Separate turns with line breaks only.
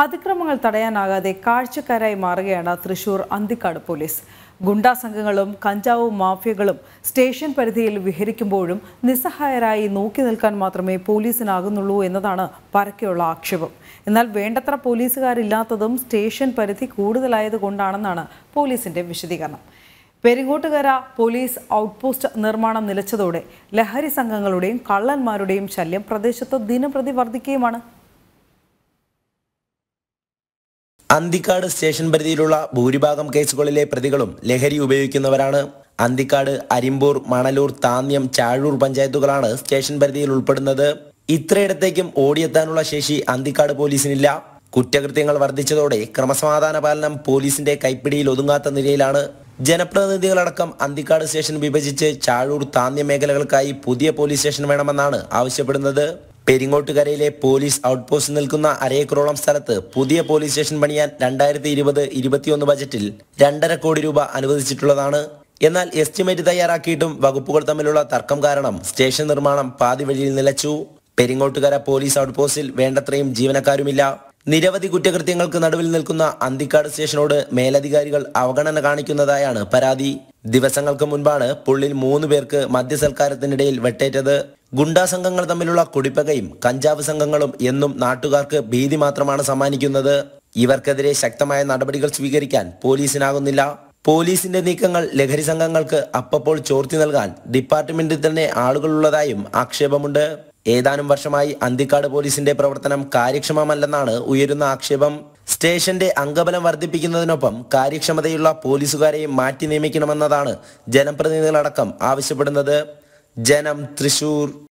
അതിക്രമങ്ങൾ തടയാനാകാതെ കാഴ്ചക്കാരായി മാറുകയാണ് തൃശൂർ അന്തിക്കാട് പോലീസ് ഗുണ്ടാ സംഘങ്ങളും കഞ്ചാവ് മാഫിയകളും സ്റ്റേഷൻ പരിധിയിൽ വിഹരിക്കുമ്പോഴും നിസ്സഹായരായി നോക്കി നിൽക്കാൻ മാത്രമേ പോലീസിനാകുന്നുള്ളൂ എന്നതാണ് പരക്കെയുള്ള ആക്ഷേപം എന്നാൽ വേണ്ടത്ര പോലീസുകാരില്ലാത്തതും സ്റ്റേഷൻ പരിധി കൂടുതലായതുകൊണ്ടാണെന്നാണ് പോലീസിന്റെ വിശദീകരണം പെരിങ്ങോട്ടുകര പോലീസ് ഔട്ട്പോസ്റ്റ് നിർമ്മാണം നിലച്ചതോടെ ലഹരി സംഘങ്ങളുടെയും കള്ളന്മാരുടെയും ശല്യം പ്രദേശത്ത് ദിനംപ്രതി വർദ്ധിക്കുകയുമാണ്
അന്തിക്കാട് സ്റ്റേഷൻ പരിധിയിലുള്ള ഭൂരിഭാഗം കേസുകളിലെ പ്രതികളും ലഹരി ഉപയോഗിക്കുന്നവരാണ് അന്തിക്കാട് അരിമ്പൂർ മണലൂർ താന്യം ചാഴൂർ പഞ്ചായത്തുകളാണ് സ്റ്റേഷൻ പരിധിയിൽ ഉൾപ്പെടുന്നത് ഇത്രയിടത്തേക്കും ഓടിയെത്താനുള്ള ശേഷി അന്തിക്കാട് പോലീസിനില്ല കുറ്റകൃത്യങ്ങൾ വർദ്ധിച്ചതോടെ ക്രമസമാധാന പാലനം പോലീസിന്റെ കൈപ്പിടിയിൽ ഒതുങ്ങാത്ത നിലയിലാണ് ജനപ്രതിനിധികളടക്കം അന്തിക്കാട് സ്റ്റേഷൻ വിഭജിച്ച് ചാഴൂർ താന്യ മേഖലകൾക്കായി പുതിയ പോലീസ് സ്റ്റേഷൻ വേണമെന്നാണ് ആവശ്യപ്പെടുന്നത് പെരിങ്ങോട്ടുകരയിലെ പോലീസ് ഔട്ട് പോസ്റ്റ് നിൽക്കുന്ന അരേക്കറോളം സ്ഥലത്ത് പുതിയ പോലീസ് സ്റ്റേഷൻ പണിയാൻ രണ്ടായിരത്തി ഇരുപത് ഇരുപത്തിയൊന്ന് ബജറ്റിൽ രണ്ടര കോടി രൂപ അനുവദിച്ചിട്ടുള്ളതാണ് എന്നാൽ എസ്റ്റിമേറ്റ് തയ്യാറാക്കിയിട്ടും വകുപ്പുകൾ തമ്മിലുള്ള തർക്കം കാരണം സ്റ്റേഷൻ നിർമ്മാണം പാതി വഴിയിൽ നിലച്ചു പെരിങ്ങോട്ടുകര പോലീസ് ഔട്ട് പോസ്റ്റിൽ വേണ്ടത്രയും ജീവനക്കാരുമില്ല നിരവധി കുറ്റകൃത്യങ്ങൾക്ക് നടുവിൽ നിൽക്കുന്ന അന്തിക്കാട് സ്റ്റേഷനോട് മേലധികാരികൾ അവഗണന കാണിക്കുന്നതായാണ് പരാതി ദിവസങ്ങൾക്ക് മുൻപാണ് പുള്ളിൽ മൂന്ന് പേർക്ക് മദ്യസൽക്കാരത്തിനിടയിൽ വെട്ടേറ്റത് ഗുണ്ടാ സംഘങ്ങൾ തമ്മിലുള്ള കുടിപ്പകയും കഞ്ചാവ് സംഘങ്ങളും എന്നും നാട്ടുകാർക്ക് ഭീതി മാത്രമാണ് സമ്മാനിക്കുന്നത് ഇവർക്കെതിരെ ശക്തമായ നടപടികൾ സ്വീകരിക്കാൻ പോലീസിനാകുന്നില്ല പോലീസിന്റെ നീക്കങ്ങൾ ലഹരി സംഘങ്ങൾക്ക് അപ്പപ്പോൾ ചോർത്തി നൽകാൻ ഡിപ്പാർട്ട്മെന്റിൽ തന്നെ ആളുകളുള്ളതായും ആക്ഷേപമുണ്ട് ഏതാനും വർഷമായി അന്തിക്കാട് പോലീസിന്റെ പ്രവർത്തനം കാര്യക്ഷമമല്ലെന്നാണ് ഉയരുന്ന ആക്ഷേപം സ്റ്റേഷന്റെ അംഗബലം വർദ്ധിപ്പിക്കുന്നതിനൊപ്പം കാര്യക്ഷമതയുള്ള പോലീസുകാരെയും മാറ്റി നിയമിക്കണമെന്നതാണ് ജനപ്രതിനിധികളടക്കം ആവശ്യപ്പെടുന്നത് Janam Trisur